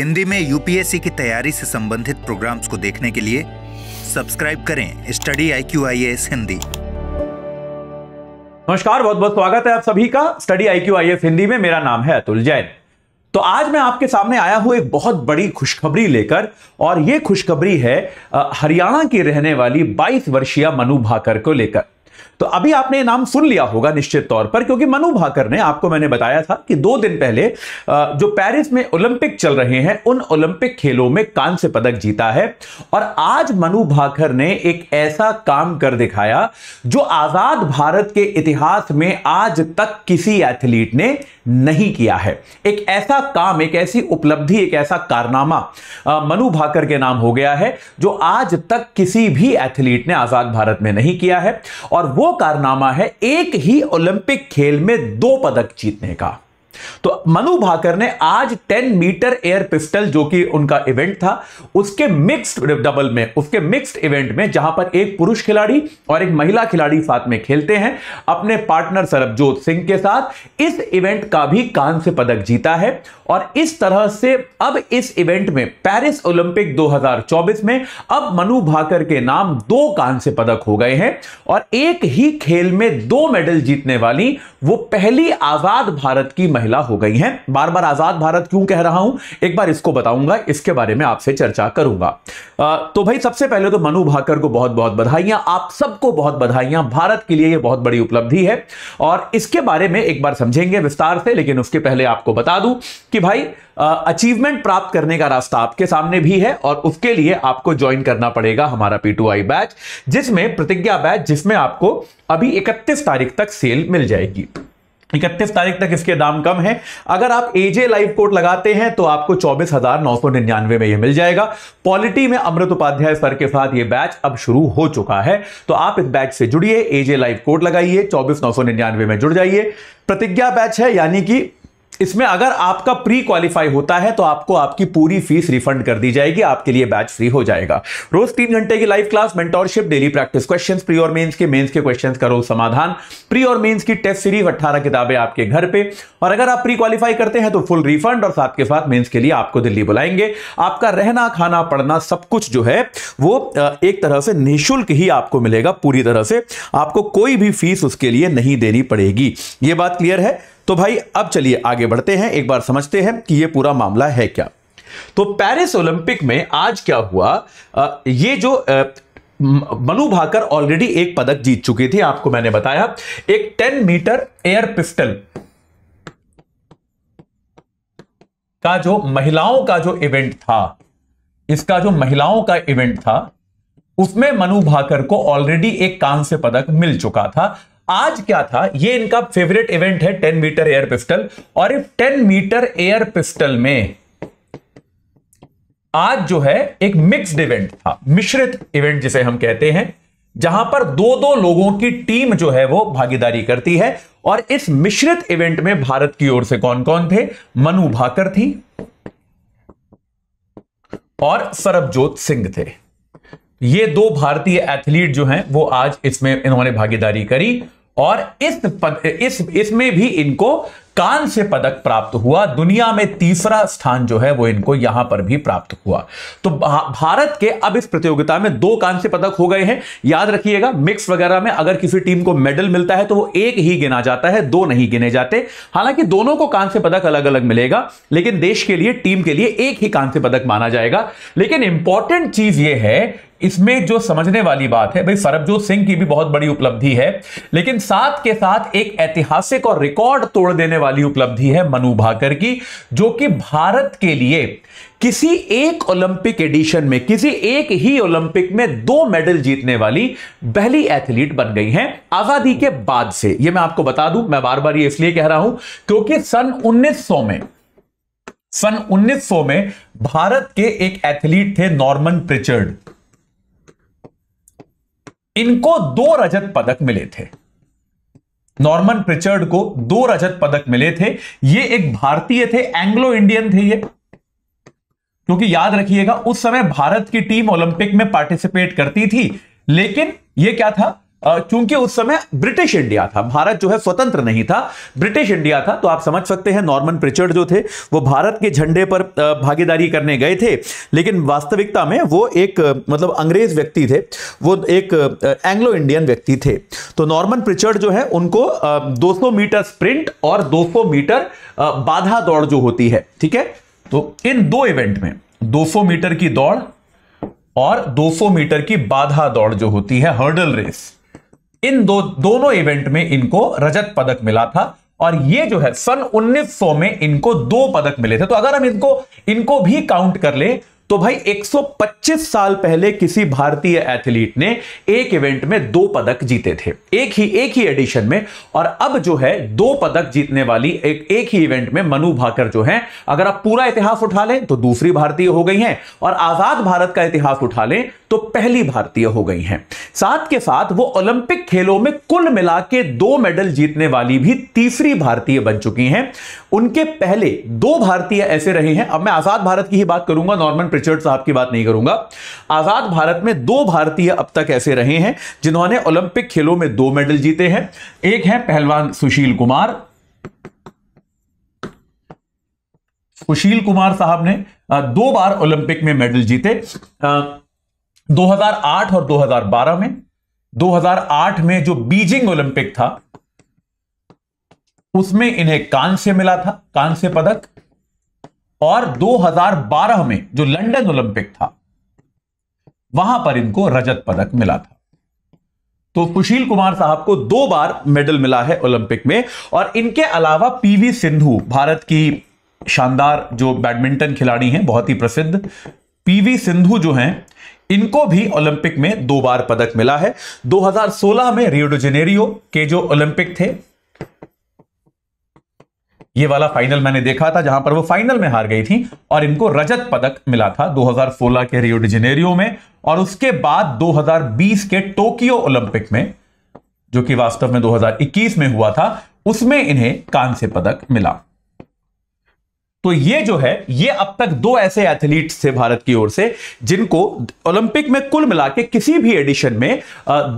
हिंदी में यूपीएससी की तैयारी से संबंधित प्रोग्राम्स को देखने के लिए सब्सक्राइब करें study I Q I S Hindi नमस्कार बहुत बहुत स्वागत है आप सभी का study I Q I S Hindi में मेरा नाम है अतुल जैन तो आज मैं आपके सामने आया हूं एक बहुत बड़ी खुशखबरी लेकर और ये खुशखबरी है हरियाणा की रहने वाली 22 वर्षीय मनु भाकर को लेकर तो अभी आपने ये नाम सुन लिया होगा निश्चित तौर पर क्योंकि मनु भाकर ने आपको मैंने बताया था कि दो दिन पहले जो पेरिस में ओलंपिक चल रहे हैं उन ओलंपिक खेलों में कांस्य पदक जीता है और आज मनु भाकर ने एक ऐसा काम कर दिखाया जो आजाद भारत के इतिहास में आज तक किसी एथलीट ने नहीं किया है एक ऐसा काम एक ऐसी उपलब्धि एक ऐसा कारनामा मनु भाकर के नाम हो गया है जो आज तक किसी भी एथलीट ने आजाद भारत में नहीं किया है और वो कारनामा है एक ही ओलंपिक खेल में दो पदक जीतने का तो मनु भाकर ने आज 10 मीटर एयर पिस्टल जो कि उनका इवेंट था उसके मिक्स्ड डबल में उसके मिक्स्ड इवेंट में जहां पर एक पुरुष खिलाड़ी और एक महिला खिलाड़ी साथ में खेलते हैं अपने पार्टनर सरबजोत सिंह के साथ इस इवेंट का भी कांस्य पदक जीता है और इस तरह से अब इस इवेंट में पेरिस ओलंपिक 2024 में अब मनु भाकर के नाम दो कांस्य पदक हो गए हैं और एक ही खेल में दो मेडल जीतने वाली वो पहली आजाद भारत की महिला महिला हो गई हैं बार बार आजाद भारत क्यों कह रहा हूं एक बार इसको बताऊंगा इसके बारे में आपसे चर्चा करूंगा आ, तो भाई सबसे पहले तो मनु भाकर को बहुत बहुत बधाइयां आप सबको बहुत बधाइयां भारत के लिए यह बहुत बड़ी उपलब्धि है और इसके बारे में एक बार समझेंगे विस्तार से लेकिन उसके पहले आपको बता दूं कि भाई अचीवमेंट प्राप्त करने का रास्ता आपके सामने भी है और उसके लिए आपको ज्वाइन करना पड़ेगा हमारा पी टू आई बैच जिसमें प्रतिज्ञा बैच जिसमें आपको अभी 31 तारीख तक सेल मिल जाएगी इकतीस तारीख तक इसके दाम कम है अगर आप एजे लाइव कोट लगाते हैं तो आपको चौबीस हजार नौ सौ निन्यानवे में यह मिल जाएगा पॉलिटी में अमृत उपाध्याय सर के साथ यह बैच अब शुरू हो चुका है तो आप इस बैच से जुड़िए एजे लाइव कोट लगाइए चौबीस नौ सौ निन्यानवे में जुड़ जाइए प्रतिज्ञा बैच है यानी कि इसमें अगर आपका प्री क्वालिफाई होता है तो आपको आपकी पूरी फीस रिफंड कर दी जाएगी आपके लिए बैच फ्री हो जाएगा रोज तीन घंटे की live class mentorship daily practice question pre और मेन्स के मेन्स के क्वेश्चन का रोज समाधान प्री और मेन्स की टेस्ट सीरीज अट्ठारह किताबें आपके घर पे और अगर आप प्री क्वालिफाई करते हैं तो फुल रिफंड और साथ के साथ मेन्स के लिए आपको दिल्ली बुलाएंगे आपका रहना खाना पढ़ना सब कुछ जो है वो एक तरह से निःशुल्क ही आपको मिलेगा पूरी तरह से आपको कोई भी फीस उसके लिए नहीं देनी पड़ेगी ये बात क्लियर है तो भाई अब चलिए आगे बढ़ते हैं एक बार समझते हैं कि यह पूरा मामला है क्या तो पेरिस ओलंपिक में आज क्या हुआ ये जो मनु भाकर ऑलरेडी एक पदक जीत चुकी थी आपको मैंने बताया एक 10 मीटर एयर पिस्टल का जो महिलाओं का जो इवेंट था इसका जो महिलाओं का इवेंट था उसमें मनु भाकर को ऑलरेडी एक कांस्य पदक मिल चुका था आज क्या था ये इनका फेवरेट इवेंट है टेन मीटर एयर पिस्टल और इस टेन मीटर एयर पिस्टल में आज जो है एक मिक्स्ड इवेंट था मिश्रित इवेंट जिसे हम कहते हैं जहां पर दो दो लोगों की टीम जो है वो भागीदारी करती है और इस मिश्रित इवेंट में भारत की ओर से कौन कौन थे मनु भाकर थी और सरबजोत सिंह थे ये दो भारतीय एथलीट जो हैं वो आज इसमें इन्होंने भागीदारी करी और इस पद, इस इसमें भी इनको कान से पदक प्राप्त हुआ दुनिया में तीसरा स्थान जो है वो इनको यहां पर भी प्राप्त हुआ तो भारत के अब इस प्रतियोगिता में दो से पदक हो गए हैं याद रखिएगा मिक्स वगैरह में अगर किसी टीम को मेडल मिलता है तो वो एक ही गिना जाता है दो नहीं गिने जाते हालांकि दोनों को कांस्य पदक अलग अलग मिलेगा लेकिन देश के लिए टीम के लिए एक ही कांस्य पदक माना जाएगा लेकिन इंपॉर्टेंट चीज यह है इसमें जो समझने वाली बात है भाई सरबजोत सिंह की भी बहुत बड़ी उपलब्धि है लेकिन साथ के साथ एक ऐतिहासिक और रिकॉर्ड तोड़ देने वाली उपलब्धि है मनु भाकर की जो कि भारत के लिए किसी एक ओलंपिक एडिशन में किसी एक ही ओलंपिक में दो मेडल जीतने वाली पहली एथलीट बन गई हैं आजादी के बाद से यह मैं आपको बता दूं मैं बार बार ये इसलिए कह रहा हूं क्योंकि सन 1900 में सन 1900 में भारत के एक एथलीट थे नॉर्मन प्रिचर्ड इनको दो रजत पदक मिले थे नॉर्मन प्रिचर्ड को दो रजत पदक मिले थे ये एक भारतीय थे एंग्लो इंडियन थे ये क्योंकि याद रखिएगा उस समय भारत की टीम ओलंपिक में पार्टिसिपेट करती थी लेकिन यह क्या था क्योंकि उस समय ब्रिटिश इंडिया था भारत जो है स्वतंत्र नहीं था ब्रिटिश इंडिया था तो आप समझ सकते हैं नॉर्मन प्रिचर्ड जो थे वो भारत के झंडे पर भागीदारी करने गए थे लेकिन वास्तविकता में वो एक मतलब अंग्रेज व्यक्ति थे वो एक एंग्लो इंडियन व्यक्ति थे तो नॉर्मन प्रिचर्ड जो है उनको दो मीटर स्प्रिंट और दो मीटर बाधा दौड़ जो होती है ठीक है तो इन दो इवेंट में दो मीटर की दौड़ और 200 मीटर की बाधा दौड़ जो होती है हर्डल रेस इन दो दोनों इवेंट में इनको रजत पदक मिला था और ये जो है सन 1900 में इनको दो पदक मिले थे तो अगर हम इनको इनको भी काउंट कर ले तो भाई 125 साल पहले किसी भारतीय एथलीट ने एक इवेंट में दो पदक जीते थे एक ही एक ही एडिशन में और अब जो है दो पदक जीतने वाली एक एक ही इवेंट में मनु भाकर जो है अगर आप पूरा इतिहास उठा लें तो दूसरी भारतीय हो गई हैं और आजाद भारत का इतिहास उठा लें तो पहली भारतीय हो गई हैं साथ के साथ वो ओलंपिक खेलों में कुल मिला के दो मेडल जीतने वाली भी तीसरी भारतीय बन चुकी हैं उनके पहले दो भारतीय ऐसे रहे हैं अब मैं आजाद भारत की ही बात करूंगा नॉर्मन रिचर्ड साहब की बात नहीं करूंगा आजाद भारत में दो भारतीय अब तक ऐसे रहे हैं जिन्होंने ओलंपिक खेलों में दो मेडल जीते हैं एक है पहलवान सुशील कुमार सुशील कुमार साहब ने दो बार ओलंपिक में मेडल जीते 2008 और 2012 में 2008 में जो बीजिंग ओलंपिक था उसमें इन्हें कांस्य मिला था कांस्य पदक और 2012 में जो लंदन ओलंपिक था वहां पर इनको रजत पदक मिला था तो सुशील कुमार साहब को दो बार मेडल मिला है ओलंपिक में और इनके अलावा पीवी सिंधु भारत की शानदार जो बैडमिंटन खिलाड़ी हैं बहुत ही प्रसिद्ध पीवी सिंधु जो हैं इनको भी ओलंपिक में दो बार पदक मिला है 2016 में रियोडोजेनेरियो के जो ओलंपिक थे ये वाला फाइनल मैंने देखा था जहां पर वो फाइनल में हार गई थी और इनको रजत पदक मिला था 2016 के रियो डिजेनेरियो में और उसके बाद 2020 के टोक्यो ओलंपिक में जो कि वास्तव में 2021 में हुआ था उसमें इन्हें कांस्य पदक मिला तो ये जो है ये अब तक दो ऐसे एथलीट्स थे भारत की ओर से जिनको ओलंपिक में कुल मिला के किसी भी एडिशन में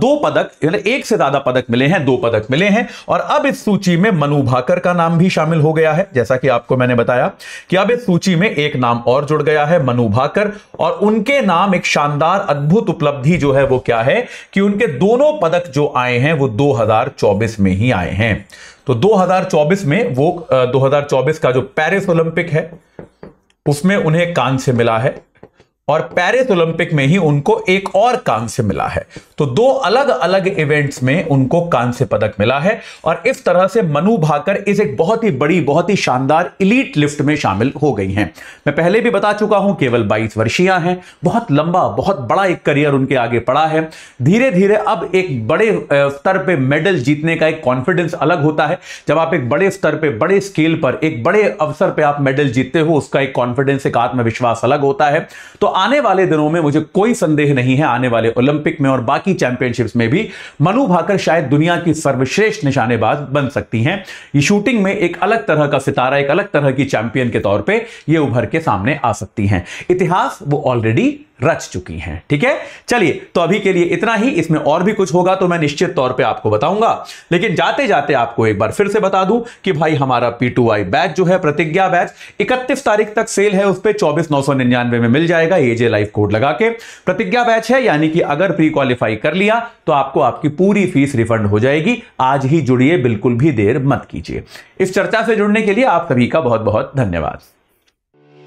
दो पदक एक से ज्यादा पदक मिले हैं दो पदक मिले हैं और अब इस सूची में मनु भाकर का नाम भी शामिल हो गया है जैसा कि आपको मैंने बताया कि अब इस सूची में एक नाम और जुड़ गया है मनु भाकर और उनके नाम एक शानदार अद्भुत उपलब्धि जो है वो क्या है कि उनके दोनों पदक जो आए हैं वो दो में ही आए हैं तो 2024 में वो 2024 का जो पेरिस ओलंपिक है उसमें उन्हें कांस्य मिला है और पेरिस ओलंपिक में ही उनको एक और कांस्य मिला है तो दो अलग अलग इवेंट्स में उनको कांस्य पदक मिला है और इस तरह से मनु भाकर इस एक बहुत ही बड़ी बहुत ही शानदार इलीट लिफ्ट में शामिल हो गई हैं मैं पहले भी बता चुका हूं केवल 22 वर्षीय हैं बहुत लंबा बहुत बड़ा एक करियर उनके आगे पड़ा है धीरे धीरे अब एक बड़े स्तर पर मेडल जीतने का एक कॉन्फिडेंस अलग होता है जब आप एक बड़े स्तर पर बड़े स्केल पर एक बड़े अवसर पर आप मेडल जीतते हो उसका एक कॉन्फिडेंस एक आत्मविश्वास अलग होता है तो आने वाले दिनों में मुझे कोई संदेह नहीं है आने वाले ओलंपिक में और बाकी चैंपियनशिप्स में भी मनु भाकर शायद दुनिया की सर्वश्रेष्ठ निशानेबाज बन सकती हैं ये शूटिंग में एक अलग तरह का सितारा एक अलग तरह की चैंपियन के तौर पर यह उभर के सामने आ सकती हैं इतिहास वो ऑलरेडी रच चुकी हैं ठीक है चलिए तो अभी के लिए इतना ही इसमें और भी कुछ होगा तो मैं निश्चित तौर पे आपको बताऊंगा लेकिन जाते जाते आपको एक बार फिर से बता दूं कि भाई हमारा पी टू आई बैच जो है प्रतिज्ञा बैच इकतीस तारीख तक सेल है उस पर चौबीस नौ सौ निन्यानवे में मिल जाएगा एजे लाइफ कोड लगा के प्रतिज्ञा बैच है यानी कि अगर प्री क्वालिफाई कर लिया तो आपको आपकी पूरी फीस रिफंड हो जाएगी आज ही जुड़िए बिल्कुल भी देर मत कीजिए इस चर्चा से जुड़ने के लिए आप सभी का बहुत बहुत धन्यवाद